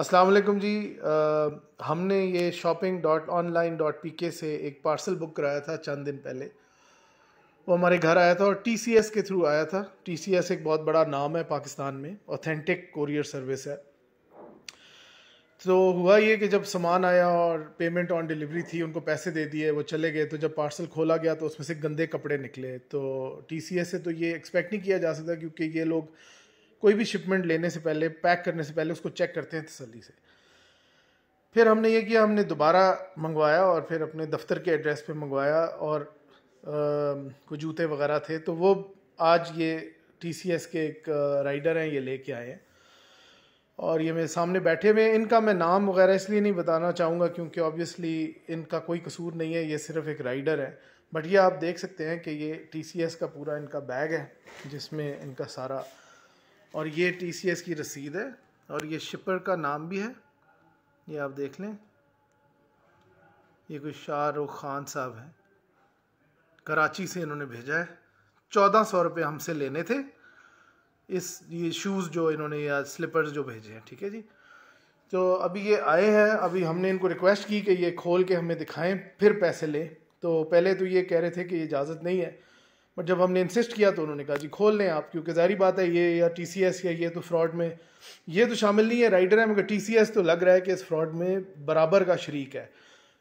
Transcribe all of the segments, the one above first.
अस्सलाम वालेकुम जी आ, हमने ये shopping dot online dot P K से एक पार्सल बुक कराया था चंद दिन पहले वो हमारे घर आया था और टी सी एस के थ्रू आया था टी सी एस एक बहुत बड़ा नाम है पाकिस्तान में ऑथेंटिक कोरियर सर्विस है तो हुआ ये कि जब सामान आया और पेमेंट ऑन डिलीवरी थी उनको पैसे दे दिए वो चले गए तो जब पार्सल खोला गया तो उसमें से गंदे कपड़े निकले तो टी सी एस से तो ये एक्सपेक्ट नहीं किया जा सकता क्योंकि ये लोग कोई भी शिपमेंट लेने से पहले पैक करने से पहले उसको चेक करते हैं तसली से फिर हमने ये किया हमने दोबारा मंगवाया और फिर अपने दफ्तर के एड्रेस पे मंगवाया और कुछ जूते वगैरह थे तो वो आज ये टी के एक राइडर हैं ये लेके आए हैं और ये मेरे सामने बैठे हुए इनका मैं नाम वगैरह इसलिए नहीं बताना चाहूँगा क्योंकि ऑब्वियसली इनका कोई कसूर नहीं है ये सिर्फ एक राइडर है बट ये आप देख सकते हैं कि ये टी का पूरा इनका बैग है जिसमें इनका सारा और ये टी की रसीद है और ये शिपर का नाम भी है ये आप देख लें ये कोई शाहरुख खान साहब हैं कराची से इन्होंने भेजा है चौदह सौ रुपये हमसे लेने थे इस ये शूज़ जो इन्होंने या स्लीपर्स जो भेजे हैं ठीक है जी तो अभी ये आए हैं अभी हमने इनको रिक्वेस्ट की कि ये खोल के हमें दिखाएं फिर पैसे लें तो पहले तो ये कह रहे थे कि इजाज़त नहीं है बट जब हमने इंसिस्ट किया तो उन्होंने कहा जी खोल लें आप क्योंकि जारी बात है ये या टी या ये तो फ्रॉड में ये तो शामिल नहीं है राइडर है मगर टी तो लग रहा है कि इस फ्रॉड में बराबर का शरीक है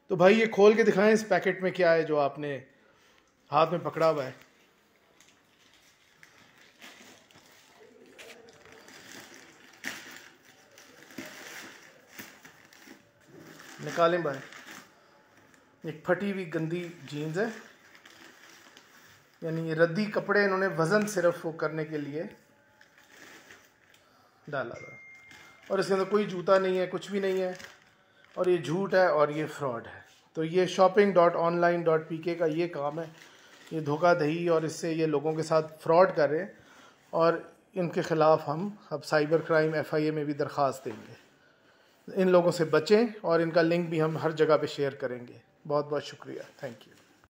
तो भाई ये खोल के दिखाएं इस पैकेट में क्या है जो आपने हाथ में पकड़ा हुआ है निकालें भाई एक फटी हुई गंदी जीन्स है यानी रद्दी कपड़े इन्होंने वज़न सिर्फ वो करने के लिए डाला था और इसके अंदर कोई जूता नहीं है कुछ भी नहीं है और ये झूठ है और ये फ्रॉड है तो ये shopping dot online dot P K का ये काम है ये धोखाधही और इससे ये लोगों के साथ फ्रॉड करें और इनके ख़िलाफ़ हम अब cyber crime F I A में भी दरख्वास्त देंगे इन लोगों से बचें और इनका लिंक भी हम हर जगह पे शेयर करेंगे बहुत बहुत शुक्रिया थैंक यू